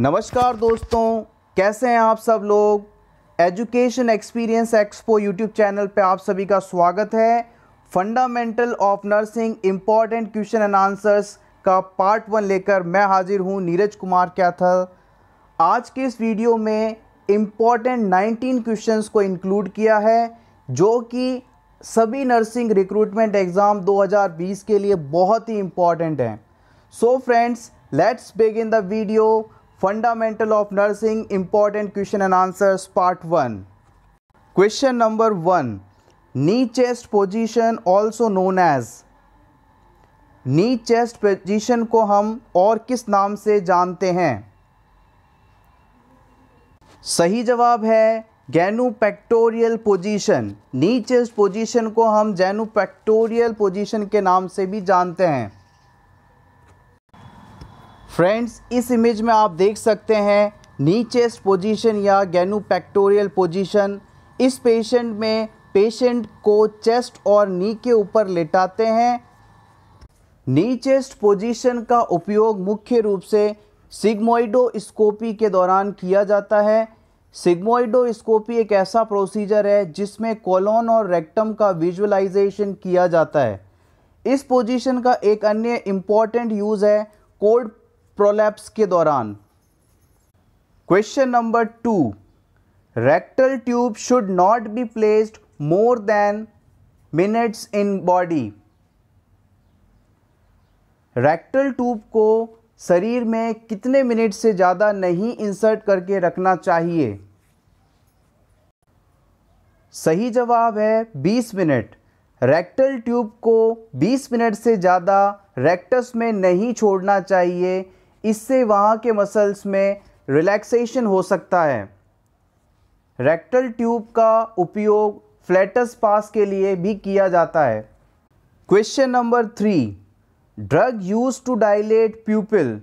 नमस्कार दोस्तों कैसे हैं आप सब लोग education experience expo YouTube channel पे आप सभी का स्वागत है fundamental of nursing important question and answers का पार्ट वन लेकर मैं हाजिर हूं नीरज कुमार क्या था आज के इस वीडियो में इम्पॉर्टेंट 19 क्वेश्चंस को इंक्लूड किया है जो कि सभी नर्सिंग रिक्रूटमेंट एग्ज़ाम 2020 के लिए बहुत ही इम्पॉर्टेंट हैं so friends let's begin the video fundamental of nursing important question and answers part one question number one knee chest position also known as knee chest position को हम और किस नाम से जानते हैं सही जवाब है genu pectoral position knee chest position को हम जैनू पेक्टोरियल पोजीशन के नाम से भी जानते हैं फ्रेंड्स इस इमेज में आप देख सकते हैं नी चेस्ट पोजीशन या गैनू पैक्टोरियल पोजीशन इस पेशेंट में पेशेंट को चेस्ट और नी के ऊपर लेटाते हैं नी चेस्ट पोजीशन का उपयोग मुख्य रूप से सिग्मोइडोस्कोपी के दौरान किया जाता है सिग्मोइडोस्कोपी एक ऐसा प्रोसीजर है जिसमें कोलोन और रेक्टम का विजुअलाइजेशन किया जाता है इस पोजीशन का एक अन्य इम्पॉर्टेंट यूज़ है कोल्ड प्रोलैप्स के दौरान question number two rectal tube should not be placed more than minutes in body rectal tube को शरीर में कितने मिनट से ज़्यादा नहीं इंसर्ट करके रखना चाहिए सही जवाब है 20 मिनट रेक्टल ट्यूब को 20 मिनट से ज़्यादा रेक्टस में नहीं छोड़ना चाहिए इससे वहाँ के मसल्स में रिलैक्सेशन हो सकता है रेक्टल ट्यूब का उपयोग फ्लैटस पास के लिए भी किया जाता है question number three drug use to dilate pupil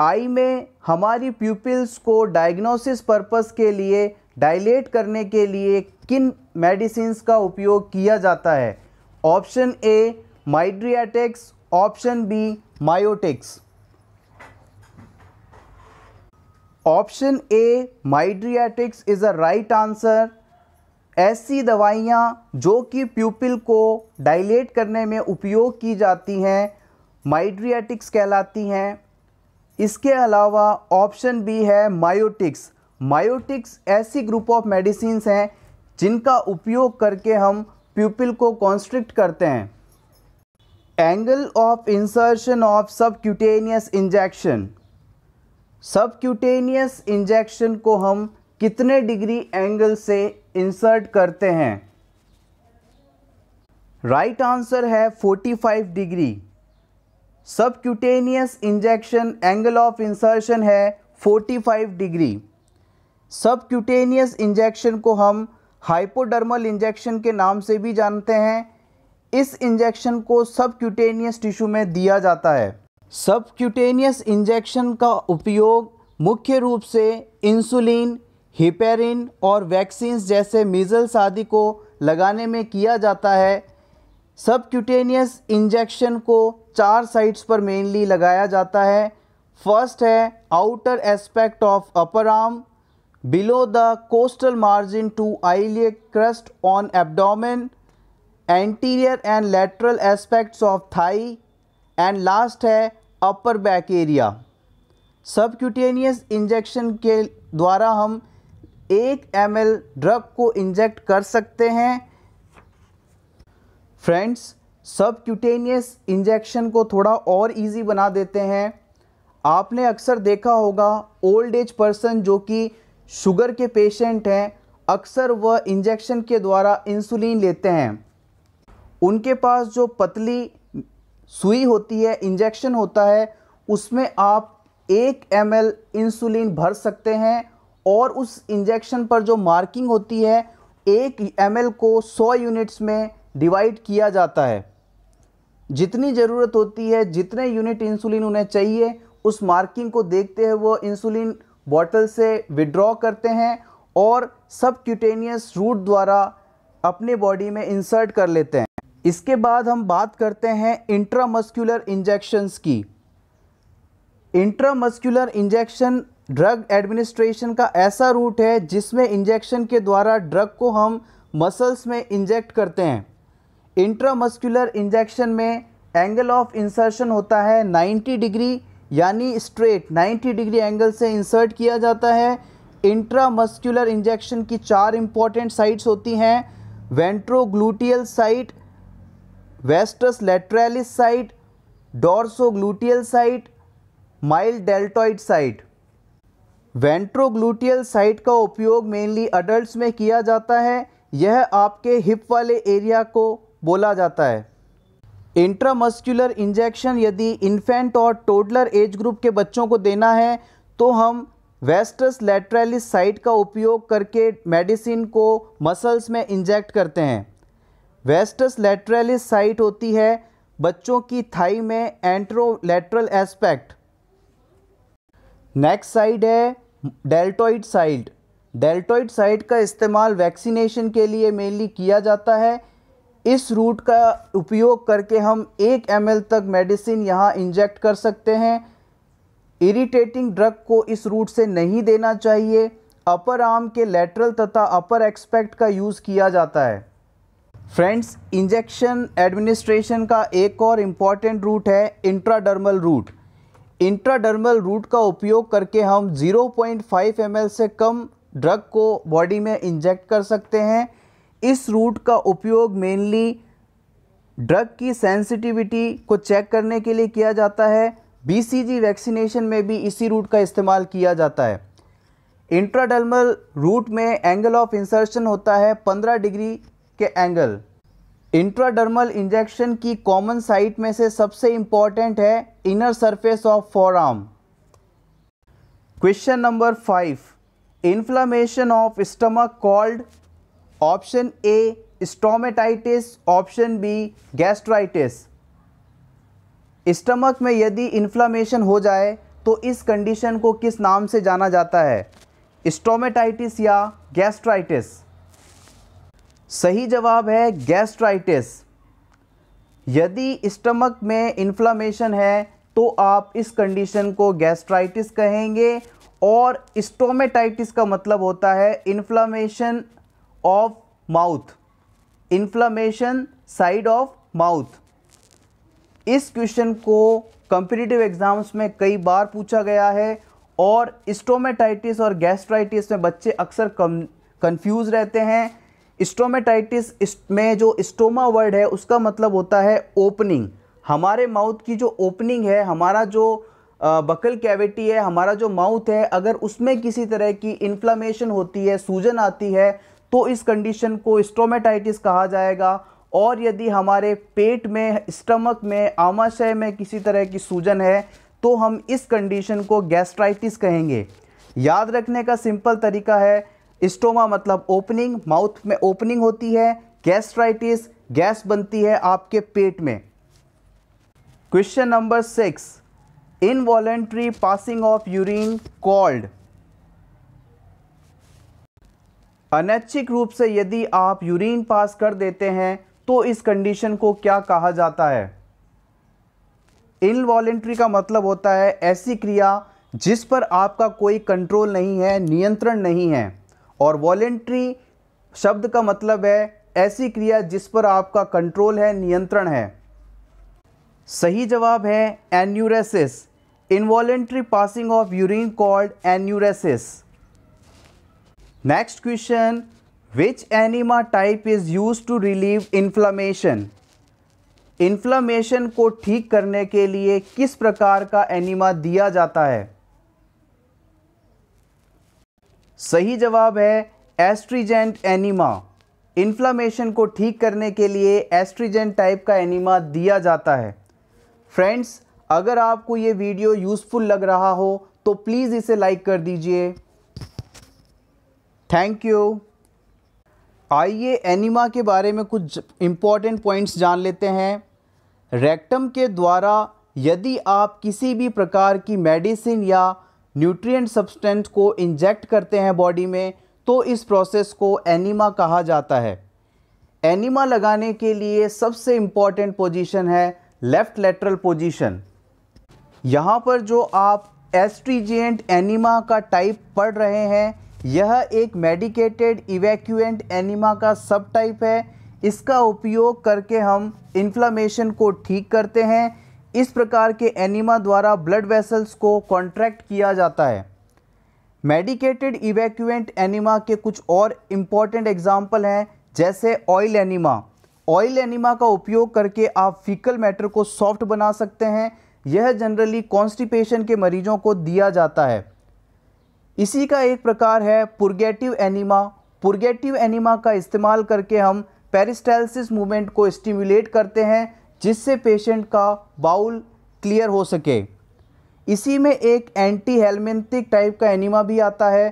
eye में हमारी प्यूपिल्स को डायग्नोसिस पर्पस के लिए डायलेट करने के लिए किन मेडिसिन का उपयोग किया जाता है option A mydriatics option B miotics option A mydriatics is a right answer ऐसी दवाइयाँ जो कि प्यूपिल को डायलेट करने में उपयोग की जाती हैं माइड्रियाटिक्स कहलाती हैं इसके अलावा ऑप्शन बी है मायोटिक्स मायोटिक्स ऐसी ग्रुप ऑफ मेडिसिन हैं जिनका उपयोग करके हम प्यूपिल को कॉन्स्ट्रिक्ट करते हैं angle of insertion of subcutaneous injection subcutaneous injection को हम कितने डिग्री एंगल से इंसर्ट करते हैं राइट right आंसर है 45 degree subcutaneous injection angle of insertion है 45 डिग्री सबक्यूटेनियस इंजेक्शन को हम हाइपोडर्मल इंजेक्शन के नाम से भी जानते हैं इस इंजेक्शन को सबक्यूटेनियस टिश्यू में दिया जाता है सबक्यूटेनियस इंजेक्शन का उपयोग मुख्य रूप से इंसुलिन हिपेरिन और वैक्सीन्स जैसे मीज़ल्स आदि को लगाने में किया जाता है सबक्यूटेनियस इंजेक्शन को चार साइट्स पर मेनली लगाया जाता है फर्स्ट है outer aspect of upper arm below the costal margin to iliac crest on abdomen anterior and lateral aspects of thigh and last है upper back area subcutaneous injection के द्वारा हम एक एम ड्रग को इंजेक्ट कर सकते हैं फ्रेंड्स सबक्यूटेनियस इंजेक्शन को थोड़ा और इजी बना देते हैं आपने अक्सर देखा होगा ओल्ड एज पर्सन जो कि शुगर के पेशेंट हैं अक्सर वह इंजेक्शन के द्वारा इंसुलिन लेते हैं उनके पास जो पतली सुई होती है इंजेक्शन होता है उसमें आप एक एम इंसुलिन भर सकते हैं और उस इंजेक्शन पर जो मार्किंग होती है एक एम को 100 यूनिट्स में डिवाइड किया जाता है जितनी ज़रूरत होती है जितने यूनिट इंसुलिन उन्हें चाहिए उस मार्किंग को देखते हुए वो इंसुलिन बॉटल से विड्रॉ करते हैं और सब क्यूटेनियस रूट द्वारा अपने बॉडी में इंसर्ट कर लेते हैं इसके बाद हम बात करते हैं इंट्रामस्कुलर इंजेक्शंस की इंट्रामस्कुलर इंजेक्शन ड्रग एडमिनिस्ट्रेशन का ऐसा रूट है जिसमें इंजेक्शन के द्वारा ड्रग को हम मसल्स में इंजेक्ट करते हैं इंट्रामस्कुलर इंजेक्शन में एंगल ऑफ इंसर्शन होता है 90 डिग्री यानी स्ट्रेट 90 डिग्री एंगल से इंसर्ट किया जाता है इंट्रामस्कुलर इंजेक्शन की चार इंपॉर्टेंट साइट्स होती हैं ventrogluteal site vastus lateralis site dorsogluteal site माइल डेल्टॉइड साइट वेंट्रोग्लूटियल साइट का उपयोग मेनली अडल्ट में किया जाता है यह आपके हिप वाले एरिया को बोला जाता है इंट्रामस्कुलर इंजेक्शन यदि इन्फेंट और टोडलर एज ग्रुप के बच्चों को देना है तो हम वेस्टस लेटरालिस साइट का उपयोग करके मेडिसिन को मसल्स में इंजेक्ट करते हैं वेस्टस लेटरलिस साइट होती है बच्चों की थाई में एंट्रोलेटरल एस्पेक्ट नेक्स्ट साइड है डेल्टोइड साइड डेल्टोइड साइड का इस्तेमाल वैक्सीनेशन के लिए मेनली किया जाता है इस रूट का उपयोग करके हम एक एम तक मेडिसिन यहाँ इंजेक्ट कर सकते हैं इरिटेटिंग ड्रग को इस रूट से नहीं देना चाहिए अपर आर्म के लेटरल तथा अपर एक्सपेक्ट का यूज़ किया जाता है फ्रेंड्स इंजेक्शन एडमिनिस्ट्रेशन का एक और इम्पॉर्टेंट रूट है इंट्राडर्मल रूट इंट्राडर्मल रूट का उपयोग करके हम 0.5 पॉइंट से कम ड्रग को बॉडी में इंजेक्ट कर सकते हैं इस रूट का उपयोग मेनली ड्रग की सेंसिटिविटी को चेक करने के लिए किया जाता है बीसीजी वैक्सीनेशन में भी इसी रूट का इस्तेमाल किया जाता है इंट्राडर्मल रूट में एंगल ऑफ इंसर्शन होता है 15 डिग्री के एंगल इंट्राडर्मल इंजेक्शन की कॉमन साइट में से सबसे इंपॉर्टेंट है inner surface of forearm question number five inflammation of stomach called option A stomatitis option B gastritis stomach में यदि इन्फ्लामेशन हो जाए तो इस कंडीशन को किस नाम से जाना जाता है स्टोमेटाइटिस या गैस्ट्राइटिस सही जवाब है गैस्ट्राइटिस यदि स्टमक में इन्फ्लामेशन है तो आप इस कंडीशन को गैस्ट्राइटिस कहेंगे और स्टोमेटाइटिस का मतलब होता है inflammation of mouth inflammation side of mouth इस क्वेश्चन को कंपिटिटिव एग्जाम्स में कई बार पूछा गया है और स्टोमेटाइटिस और गैस्ट्राइटिस में बच्चे अक्सर कम कन्फ्यूज रहते हैं स्टोमेटाइटिस में जो स्टोमा वर्ड है उसका मतलब होता है ओपनिंग हमारे माउथ की जो ओपनिंग है हमारा जो बकल कैविटी है हमारा जो माउथ है अगर उसमें किसी तरह की इन्फ्लामेशन होती है सूजन आती है तो इस कंडीशन को स्टोमेटाइटिस कहा जाएगा और यदि हमारे पेट में स्टमक में आमाशय में किसी तरह की सूजन है तो हम इस कंडीशन को गैस्ट्राइटिस कहेंगे याद रखने का सिंपल तरीका है स्टोमा मतलब ओपनिंग माउथ में ओपनिंग होती है गैस्ट्राइटिस गैस बनती है आपके पेट में question number six involuntary passing of urine called अनैच्छिक रूप से यदि आप यूरिन पास कर देते हैं तो इस कंडीशन को क्या कहा जाता है इनवॉलेंट्री का मतलब होता है ऐसी क्रिया जिस पर आपका कोई कंट्रोल नहीं है नियंत्रण नहीं है और वॉलेंट्री शब्द का मतलब है ऐसी क्रिया जिस पर आपका कंट्रोल है नियंत्रण है सही जवाब है enuresis involuntary passing of urine called enuresis next question which enema type is use to relieve inflammation inflammation को ठीक करने के लिए किस प्रकार का एनिमा दिया जाता है सही जवाब है एस्ट्रीजेंट एनिमा इन्फ्लामेशन को ठीक करने के लिए एस्ट्रीजेंट टाइप का एनिमा दिया जाता है फ्रेंड्स अगर आपको ये वीडियो यूज़फुल लग रहा हो तो प्लीज़ इसे लाइक कर दीजिए थैंक यू आइए एनिमा के बारे में कुछ इम्पॉर्टेंट पॉइंट्स जान लेते हैं रेक्टम के द्वारा यदि आप किसी भी प्रकार की मेडिसिन या न्यूट्रिएंट सब्सटेंस को इंजेक्ट करते हैं बॉडी में तो इस प्रोसेस को एनिमा कहा जाता है एनिमा लगाने के लिए सबसे इम्पॉर्टेंट पोजीशन है लेफ़्ट लेटरल पोजीशन यहाँ पर जो आप एस्ट्रीजेंट एनिमा का टाइप पढ़ रहे हैं यह एक मेडिकेटेड इवैक्यूएंट एनिमा का सब टाइप है इसका उपयोग करके हम इन्फ्लामेशन को ठीक करते हैं इस प्रकार के एनिमा द्वारा ब्लड वेसल्स को कॉन्ट्रैक्ट किया जाता है मेडिकेटेड इवेक्यूएंट एनिमा के कुछ और इम्पॉर्टेंट एग्जाम्पल हैं जैसे ऑयल एनिमा ऑयल एनिमा का उपयोग करके आप फीकल मैटर को सॉफ्ट बना सकते हैं यह जनरली कॉन्स्टिपेशन के मरीजों को दिया जाता है इसी का एक प्रकार है पुरगेटिव एनिमा पुरगेटिव एनिमा का इस्तेमाल करके हम पेरिस्टाइलिस मूवमेंट को स्टिमुलेट करते हैं जिससे पेशेंट का बाउल क्लियर हो सके इसी में एक एंटी हेलमेंथिक टाइप का एनिमा भी आता है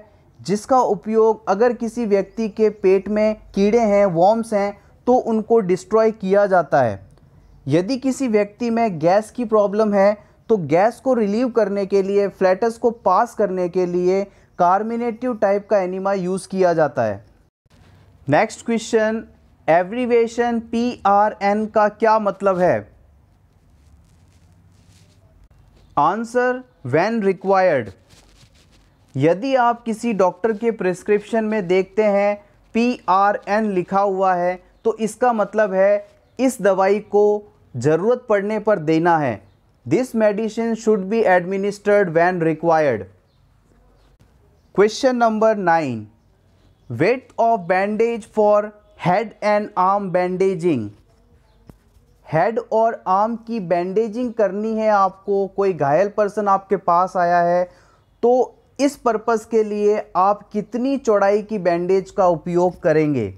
जिसका उपयोग अगर किसी व्यक्ति के पेट में कीड़े हैं वॉम्स हैं तो उनको डिस्ट्रॉय किया जाता है यदि किसी व्यक्ति में गैस की प्रॉब्लम है तो गैस को रिलीव करने के लिए फ्लैटस को पास करने के लिए कार्मिनेटिव टाइप का एनिमा यूज़ किया जाता है next question abbreviation P R N का क्या मतलब है आंसर व्हेन रिक्वायर्ड यदि आप किसी डॉक्टर के प्रिस्क्रिप्शन में देखते हैं पी आर एन लिखा हुआ है तो इसका मतलब है इस दवाई को ज़रूरत पड़ने पर देना है this medicine should be administered when required question number nine weight of bandage for head and arm bandaging head और आर्म की बैंडेजिंग करनी है आपको कोई घायल पर्सन आपके पास आया है तो इस पर्पस के लिए आप कितनी चौड़ाई की बैंडेज का उपयोग करेंगे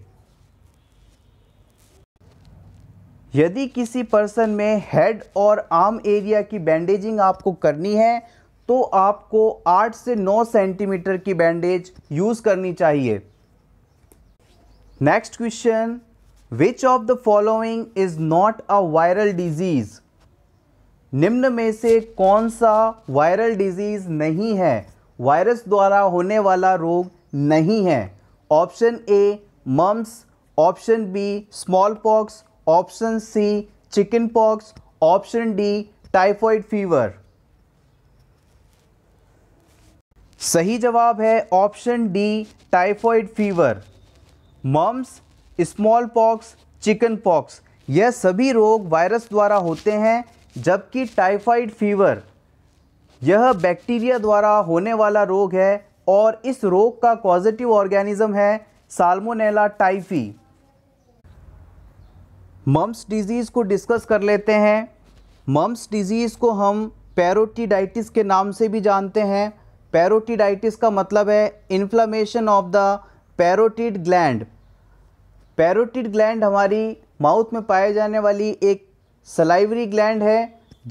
यदि किसी पर्सन में हेड और आर्म एरिया की बैंडेजिंग आपको करनी है तो आपको 8 से 9 सेंटीमीटर की बैंडेज यूज़ करनी चाहिए next question which of the following is not a viral disease निम्न में से कौन सा वायरल डिजीज नहीं है वायरस द्वारा होने वाला रोग नहीं है option A mumps option B smallpox option C chickenpox option D typhoid fever सही जवाब है option D typhoid fever mumps smallpox chickenpox यह सभी रोग वायरस द्वारा होते हैं जबकि टाइफाइड फीवर यह बैक्टीरिया द्वारा होने वाला रोग है और इस रोग का पॉजिटिव ऑर्गेनिज्म है साल्मोनेला टाइफी मम्स डिजीज़ को डिस्कस कर लेते हैं मम्स डिजीज़ को हम पैरोटिडाइटिस के नाम से भी जानते हैं पैरोटिडाइटिस का मतलब है inflammation of the parotid gland parotid gland हमारी माउथ में पाए जाने वाली एक सलाइवरी ग्लैंड है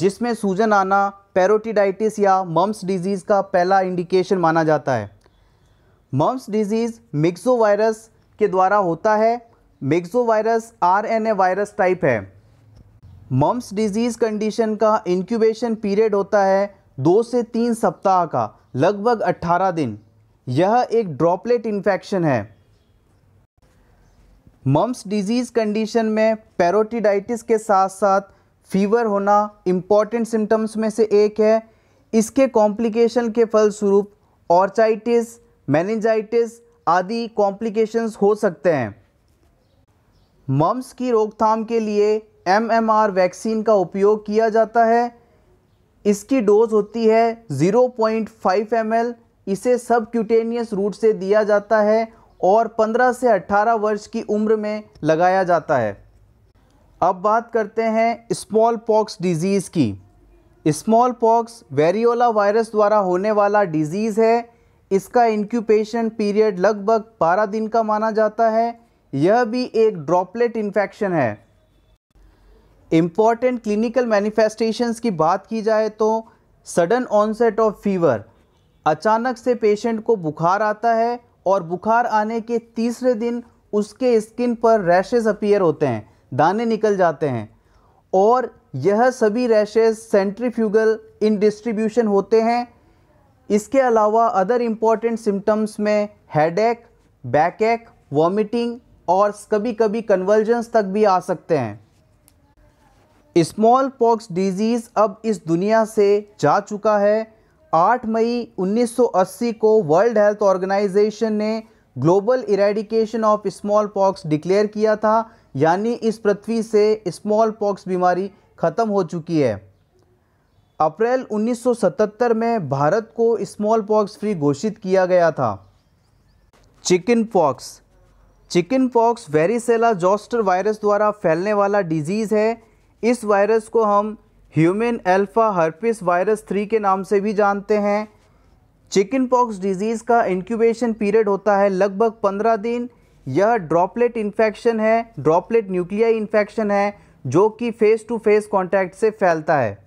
जिसमें सूजन आना पैरोटिडाइटिस या मम्स डिजीज़ का पहला इंडिकेशन माना जाता है मम्स डिजीज़ मिक्सो वायरस के द्वारा होता है myxo virus RNA virus type है मम्स डिजीज़ कंडीशन का इंक्यूबेशन पीरियड होता है दो से तीन सप्ताह का लगभग अट्ठारह दिन यह एक ड्रॉपलेट इन्फेक्शन है मम्स डिजीज़ कंडीशन में पैरोटिडाइटिस के साथ साथ फीवर होना इम्पॉर्टेंट सिम्टम्स में से एक है इसके कॉम्प्लिकेशन के फलस्वरूप ऑर्चाइटिस मैनेजाइटिस आदि कॉम्प्लिकेशंस हो सकते हैं मम्स की रोकथाम के लिए एमएमआर वैक्सीन का उपयोग किया जाता है इसकी डोज होती है 0.5 एम इसे सब क्यूटेनियस रूट से दिया जाता है और 15 से 18 वर्ष की उम्र में लगाया जाता है अब बात करते हैं स्मॉल पॉक्स डिजीज़ की स्मॉल पॉक्स वेरियोला वायरस द्वारा होने वाला डिजीज़ है इसका इंक्यूपेशन पीरियड लगभग 12 दिन का माना जाता है यह भी एक ड्रॉपलेट इन्फेक्शन है इम्पॉर्टेंट क्लिनिकल मैनिफेस्टेशंस की बात की जाए तो सडन ऑनसेट ऑफ फीवर अचानक से पेशेंट को बुखार आता है और बुखार आने के तीसरे दिन उसके स्किन पर रैशेज़ अपीयर होते हैं दाने निकल जाते हैं और यह सभी रैशेज़ सेंट्रीफ्यूगल इन डिस्ट्रीब्यूशन होते हैं इसके अलावा अदर इम्पॉर्टेंट सिम्टम्स में हेडेक बैकएक वॉमिटिंग और कभी कभी कन्वर्जेंस तक भी आ सकते हैं स्मॉल पॉक्स डिजीज़ अब इस दुनिया से जा चुका है 8 मई 1980 को वर्ल्ड हेल्थ ऑर्गेनाइजेशन ने global eradication of smallpox declare किया था यानी इस पृथ्वी से स्मॉल पॉक्स बीमारी ख़त्म हो चुकी है अप्रैल 1977 में भारत को स्मॉल पॉक्स फ्री घोषित किया गया था chickenpox chickenpox varicella zoster virus द्वारा फैलने वाला डिजीज़ है इस वायरस को हम human alpha herpes virus three के नाम से भी जानते हैं चिकन पॉक्स डिजीज़ का इंक्यूबेशन पीरियड होता है लगभग पंद्रह दिन यह ड्रॉपलेट इन्फेक्शन है ड्रॉपलेट न्यूक्लियाई इन्फेक्शन है जो कि फेस टू फेस कॉन्टैक्ट से फैलता है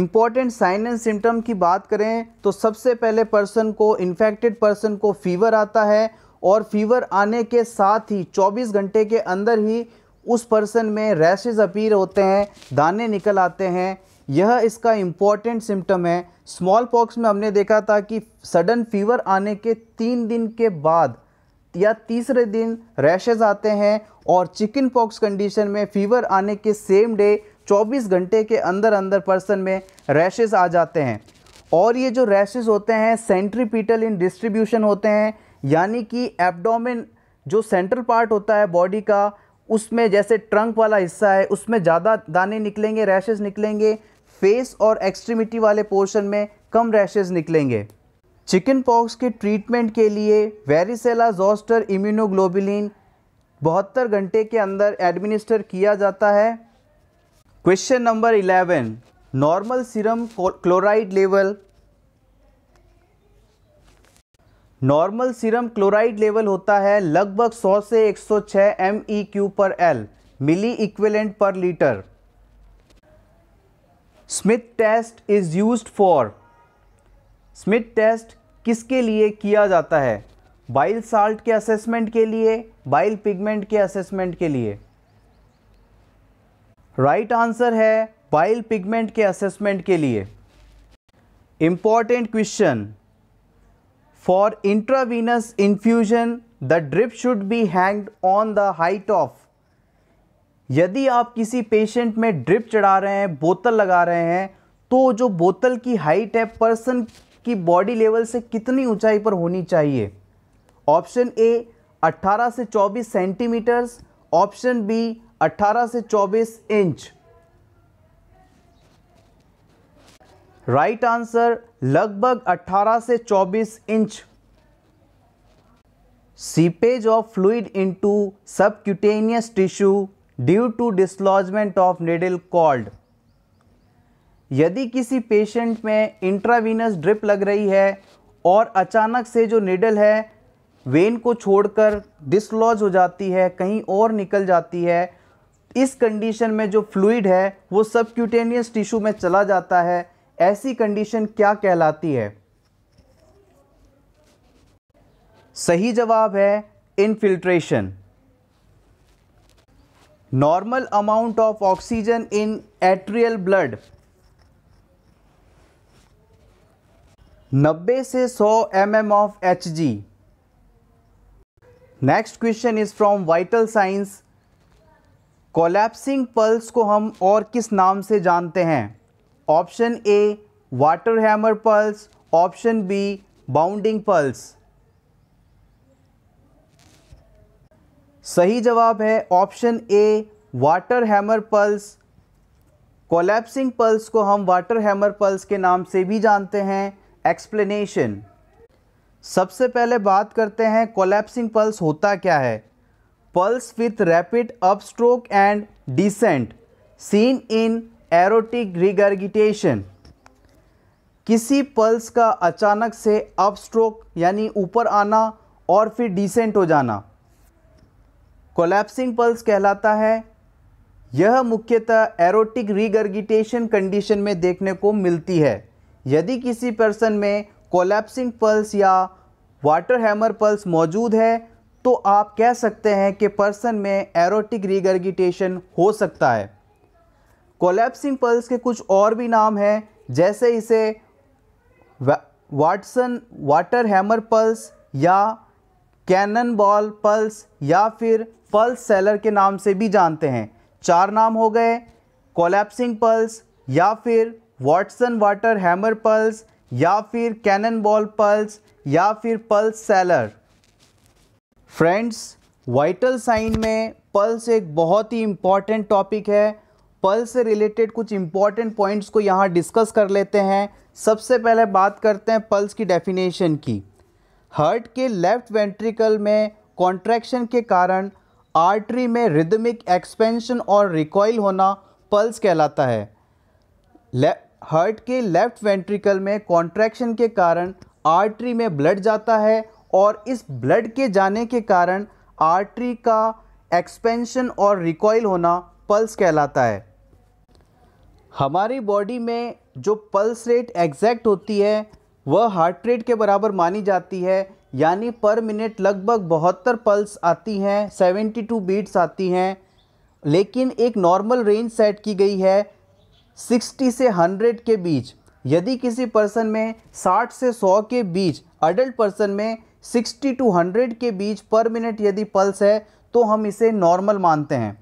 इम्पॉर्टेंट साइन एंड सिम्टम की बात करें तो सबसे पहले पर्सन को इन्फेक्टेड पर्सन को फीवर आता है और फीवर आने के साथ ही 24 घंटे के अंदर ही उस पर्सन में रैशेज अपीर होते हैं दाने निकल आते हैं यह इसका इम्पॉर्टेंट सिम्टम है स्मॉल पॉक्स में हमने देखा था कि सडन फीवर आने के तीन दिन के बाद या तीसरे दिन रैशेज आते हैं और चिकन पॉक्स कंडीशन में फीवर आने के सेम डे 24 घंटे के अंदर अंदर पर्सन में रैशेज आ जाते हैं और ये जो रैशेज होते हैं सेंट्रीपीटल इन डिस्ट्रीब्यूशन होते हैं यानी कि एबडोमिन जो सेंट्रल पार्ट होता है बॉडी का उसमें जैसे ट्रंक वाला हिस्सा है उसमें ज़्यादा दाने निकलेंगे रैशेज़ निकलेंगे फेस और एक्सट्रीमिटी वाले पोर्शन में कम रैशेज़ निकलेंगे चिकन पॉक्स के ट्रीटमेंट के लिए वेरिसेला जोस्टर इम्यूनोग्लोबिलिन बहत्तर घंटे के अंदर एडमिनिस्टर किया जाता है question number eleven normal serum chloride level normal serum chloride level होता है लगभग 100 से 106 Q e per L milliequivalent per litre Smith test is used for Smith test किसके लिए किया जाता है बाइल साल्ट के असेसमेंट के लिए बाइल पिगमेंट के असेसमेंट के लिए राइट right आंसर है बाइल पिगमेंट के असेसमेंट के लिए important question For intravenous infusion, the drip should be hanged on the height of यदि आप किसी पेशेंट में ड्रिप चढ़ा रहे हैं बोतल लगा रहे हैं तो जो बोतल की हाइट है पर्सन की बॉडी लेवल से कितनी ऊंचाई पर होनी चाहिए ऑप्शन ए 18 से 24 सेंटीमीटर्स ऑप्शन बी 18 से 24 इंच राइट आंसर लगभग 18 से 24 inch seepage of fluid into subcutaneous tissue due to dislodgement of needle called यदि किसी पेशेंट में इंट्रावीनस ड्रिप लग रही है और अचानक से जो निडल है वेन को छोड़कर डिसलॉज हो जाती है कहीं और निकल जाती है इस कंडीशन में जो फ्लूइड है वो सब क्यूटेनियस टिश्यू में चला जाता है ऐसी कंडीशन क्या कहलाती है सही जवाब है infiltration normal amount of oxygen in arterial blood 90 से 100 M M of H G next question is from vital science collapsing pulse को हम और किस नाम से जानते हैं option A water hammer pulse option B bounding pulse सही जवाब है option A water hammer pulse collapsing pulse को हम वाटर हैमर पल्स के नाम से भी जानते हैं एक्सप्लेनेशन सबसे पहले बात करते हैं कोलैप्सिंग पल्स होता क्या है pulse with rapid upstroke and descent seen in aortic regurgitation किसी पल्स का अचानक से अप स्ट्रोक यानी ऊपर आना और फिर डिसेंट हो जाना कोलैप्सिंग पल्स कहलाता है यह मुख्यतः एरोटिक रिगर्गिटेशन कंडीशन में देखने को मिलती है यदि किसी पर्सन में कोलैप्सिंग पल्स या वाटर हैमर पल्स मौजूद है तो आप कह सकते हैं कि पर्सन में एरोटिक रिगर्गिटेशन हो सकता है कोलेप्सिंग पल्स के कुछ और भी नाम हैं जैसे इसे वाटसन वाटर हैमर पल्स या कैनन बॉल पल्स या फिर पल्स सेलर के नाम से भी जानते हैं चार नाम हो गए कोलेप्सिंग पल्स या फिर वाटसन वाटर हैमर पल्स या फिर कैनन बॉल पल्स या फिर पल्स सेलर फ्रेंड्स वाइटल साइन में पल्स एक बहुत ही इम्पॉर्टेंट टॉपिक है पल्स से रिलेटेड कुछ इंपॉर्टेंट पॉइंट्स को यहाँ डिस्कस कर लेते हैं सबसे पहले बात करते हैं पल्स की डेफिनेशन की हर्ट के लेफ्ट वेंट्रिकल में कॉन्ट्रैक्शन के कारण आर्टरी में रिदमिक एक्सपेंशन और रिकॉइल होना पल्स कहलाता है हर्ट के लेफ्ट वेंट्रिकल में कॉन्ट्रैक्शन के कारण आर्टरी में ब्लड जाता है और इस ब्लड के जाने के कारण आर्टरी का एक्सपेंशन और रिकॉइल होना पल्स कहलाता है हमारी बॉडी में जो पल्स रेट एग्जैक्ट होती है वह हार्ट रेट के बराबर मानी जाती है यानी पर मिनट लगभग बहत्तर पल्स आती हैं 72 बीट्स आती हैं लेकिन एक नॉर्मल रेंज सेट की गई है 60 से 100 के बीच यदि किसी पर्सन में 60 से 100 के बीच अडल्ट पर्सन में 60 टू 100 के बीच पर मिनट यदि पल्स है तो हम इसे नॉर्मल मानते हैं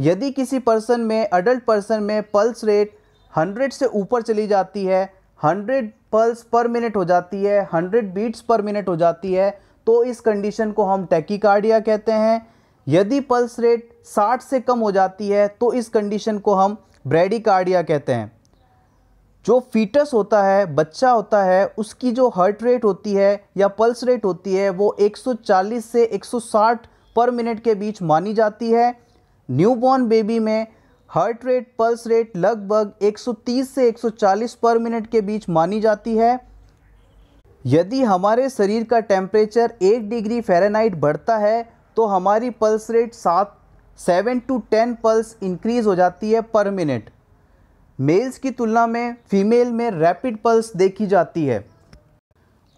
यदि किसी पर्सन में अडल्ट पर्सन में पल्स रेट 100 से ऊपर चली जाती है 100 पल्स पर मिनट हो जाती है 100 बीट्स पर मिनट हो जाती है तो इस कंडीशन को हम टैकीकार्डिया कहते हैं यदि पल्स रेट 60 से कम हो जाती है तो इस कंडीशन को हम ब्रेडिकार्डिया कहते हैं जो फीटस होता है बच्चा होता है उसकी जो हर्ट रेट होती है या पल्स रेट होती है वो 140 से 160 पर मिनट के बीच मानी जाती है न्यूबॉर्न बेबी में हार्ट रेट पल्स रेट लगभग 130 से 140 पर मिनट के बीच मानी जाती है यदि हमारे शरीर का टेम्परेचर एक डिग्री फ़ारेनहाइट बढ़ता है तो हमारी पल्स रेट सात seven to ten pulse increase हो जाती है पर मिनट मेल्स की तुलना में फीमेल में रैपिड पल्स देखी जाती है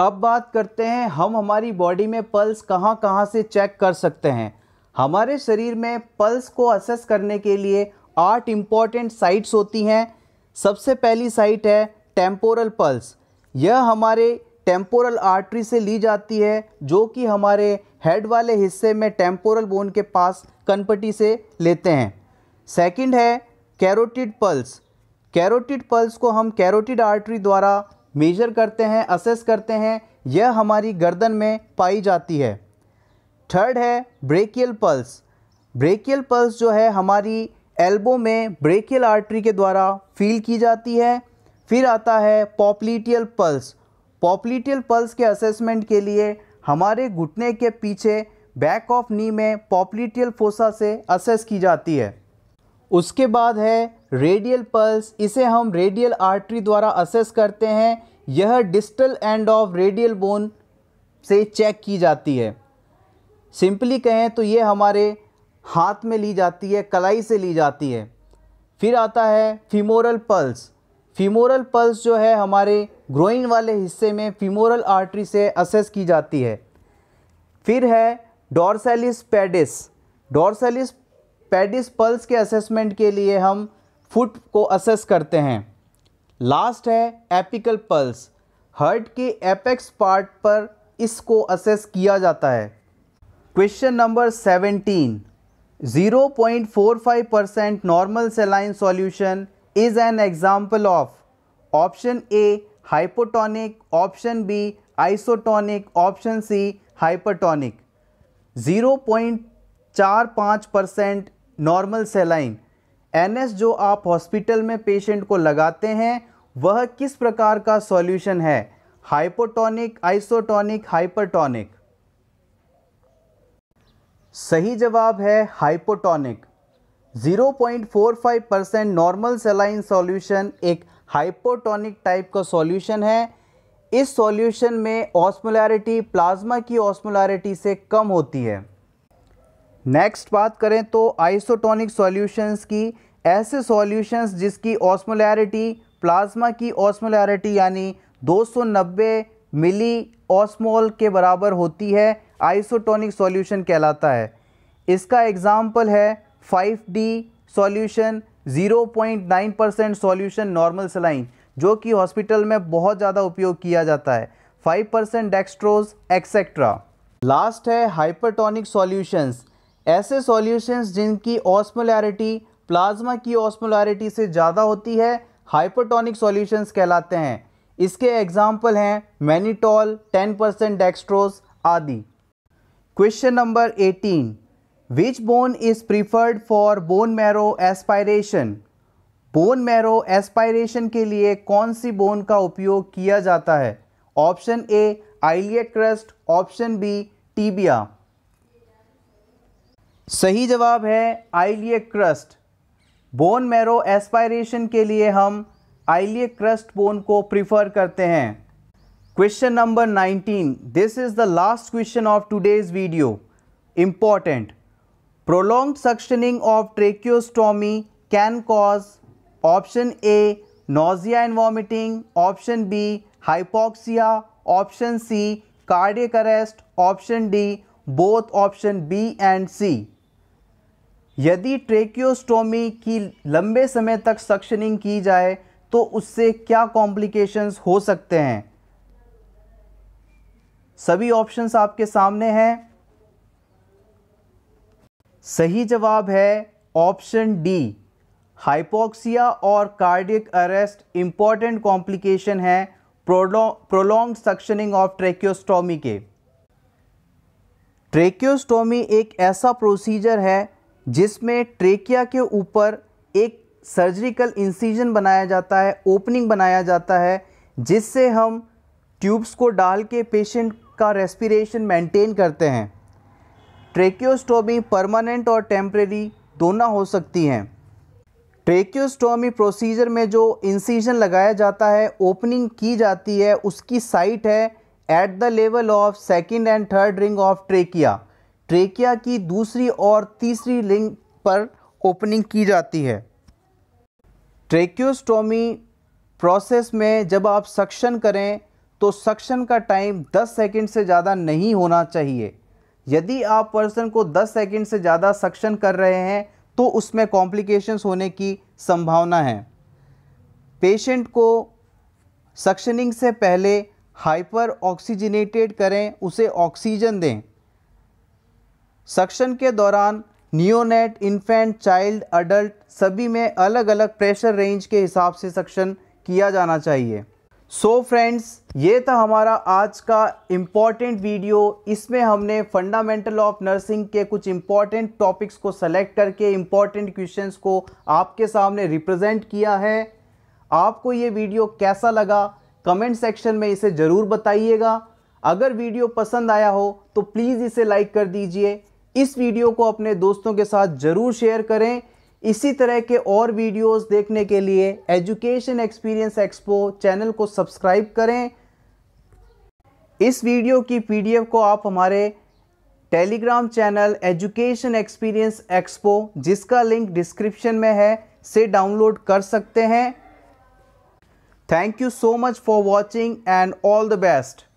अब बात करते हैं हम हमारी बॉडी में पल्स कहाँ कहाँ से चेक कर सकते हैं हमारे शरीर में पल्स को असेस करने के लिए आठ इम्पॉर्टेंट साइट्स होती हैं सबसे पहली साइट है टेम्पोरल पल्स यह हमारे टेम्पोरल आर्टरी से ली जाती है जो कि हमारे हेड वाले हिस्से में टेम्पोरल बोन के पास कनपटी से लेते हैं सेकंड है कैरोटिड पल्स कैरोटिड पल्स को हम कैरोटिड आर्टरी द्वारा मेजर करते हैं असेस करते हैं यह हमारी गर्दन में पाई जाती है थर्ड है ब्रेकियल पल्स ब्रेकियल पल्स जो है हमारी एल्बो में ब्रेकियल आर्टरी के द्वारा फील की जाती है फिर आता है पॉपलीटियल पल्स पॉपलीटियल पल्स के असेसमेंट के लिए हमारे घुटने के पीछे बैक ऑफ नी में पॉपलीटियल फोसा से असेस की जाती है उसके बाद है रेडियल पल्स इसे हम रेडियल आर्टरी द्वारा असेस करते हैं यह distal end of radial bone से चेक की जाती है सिंपली कहें तो ये हमारे हाथ में ली जाती है कलाई से ली जाती है फिर आता है फीमोरल पल्स फीमोरल पल्स जो है हमारे ग्रोइन वाले हिस्से में फीमोरल आर्टरी से असेस की जाती है फिर है dorsalis pedis dorsalis pedis pulse के असेसमेंट के लिए हम फुट को असेस करते हैं लास्ट है एपिकल पल्स हर्ट के एपेक्स पार्ट पर इसको असेस किया जाता है question number 17 0.45 percent normal saline solution is an example of option A hypotonic option B isotonic option C hypertonic 0.45 percent normal saline NS जो आप हॉस्पिटल में पेशेंट को लगाते हैं वह किस प्रकार का सॉल्यूशन है हाइपोटोनिक आइसोटोनिक हाइपरटोनिक सही जवाब है hypotonic 0.45 percent normal saline solution एक हाइपोटोनिक टाइप का सॉल्यूशन है इस सॉल्यूशन में ऑस्मोलैरिटी प्लाज्मा की ऑस्मोलैरिटी से कम होती है नेक्स्ट बात करें तो आइसोटोनिक सॉल्यूशंस की ऐसे सॉल्यूशंस जिसकी ऑस्मोलैरिटी प्लाज्मा की ऑस्मोलैरिटी यानी 290 मिली ऑस्मोल के बराबर होती है आइसोटोनिक सॉल्यूशन कहलाता है इसका एग्ज़ाम्पल है 5D solution 0.9 percent solution normal saline जो कि हॉस्पिटल में बहुत ज़्यादा उपयोग किया जाता है 5 परसेंट डेक्स्ट्रोज एक्सेट्रा लास्ट है हाइपरटोनिक सॉल्यूशंस ऐसे सॉल्यूशंस जिनकी ऑस्मोलैरिटी प्लाज्मा की ऑस्मोलैरिटी से ज़्यादा होती है हाइपरटोनिक सॉल्यूशंस कहलाते हैं इसके एग्जाम्पल हैं मैनीटॉल टेन परसेंट डेक्स्ट्रोस आदि question number eighteen which bone is preferred for bone marrow aspiration bone marrow aspiration के लिए कौन सी बोन का उपयोग किया जाता है option A iliac crest option B tibia सही जवाब है iliac crest bone marrow aspiration के लिए हम आइलिय क्रस्ट बोन को प्रीफर करते हैं question number 19 this is the last question of today's video important prolong suctioning of tracheostomy can cause option A nausea and vomiting option B hypoxia option C cardiac arrest option D both option B and C यदि tracheostomy की लंबे समय तक suctioning की जाए तो उससे क्या कॉम्प्लिकेशंस हो सकते हैं सभी ऑप्शंस आपके सामने हैं सही जवाब है ऑप्शन डी हाइपोक्सिया और कार्डियक अरेस्ट इंपॉर्टेंट कॉम्प्लिकेशन है प्रोलॉन्ग सक्शनिंग ऑफ ट्रेक्योस्टोमी के ट्रेक्योस्टोमी एक ऐसा प्रोसीजर है जिसमें ट्रेकिया के ऊपर एक सर्जरिकल इंसीजन बनाया जाता है ओपनिंग बनाया जाता है जिससे हम ट्यूब्स को डाल के पेशेंट का रेस्पिरेशन मेंटेन करते हैं ट्रेक्योस्टोमी परमानेंट और टेम्प्रेरी दोनों हो सकती हैं ट्रेक्योस्टोमी प्रोसीजर में जो इंसीजन लगाया जाता है ओपनिंग की जाती है उसकी साइट है at the level of second and third ring of trachea trachea की दूसरी और तीसरी रिंग पर ओपनिंग की जाती है ट्रेक्योस्टोमी प्रोसेस में जब आप सक्शन करें तो सक्शन का टाइम 10 सेकंड से ज़्यादा नहीं होना चाहिए यदि आप पर्सन को 10 सेकंड से ज़्यादा सक्शन कर रहे हैं तो उसमें कॉम्प्लिकेशंस होने की संभावना है पेशेंट को सक्शनिंग से पहले हाइपर ऑक्सीजनेटेड करें उसे ऑक्सीजन दें सक्शन के दौरान नियोनेट इन्फेंट चाइल्ड अडल्ट सभी में अलग अलग प्रेशर रेंज के हिसाब से सक्शन किया जाना चाहिए सो so फ्रेंड्स ये था हमारा आज का इम्पॉर्टेंट वीडियो इसमें हमने फंडामेंटल ऑफ नर्सिंग के कुछ इम्पॉर्टेंट टॉपिक्स को सेलेक्ट करके इम्पॉर्टेंट क्वेश्चंस को आपके सामने रिप्रेजेंट किया है आपको ये वीडियो कैसा लगा कमेंट सेक्शन में इसे ज़रूर बताइएगा अगर वीडियो पसंद आया हो तो प्लीज़ इसे लाइक कर दीजिए इस वीडियो को अपने दोस्तों के साथ ज़रूर शेयर करें इसी तरह के और वीडियोस देखने के लिए एजुकेशन एक्सपीरियंस एक्सपो चैनल को सब्सक्राइब करें इस वीडियो की पीडीएफ को आप हमारे Telegram channel education experience expo जिसका लिंक डिस्क्रिप्शन में है से डाउनलोड कर सकते हैं thank you so much for watching and all the best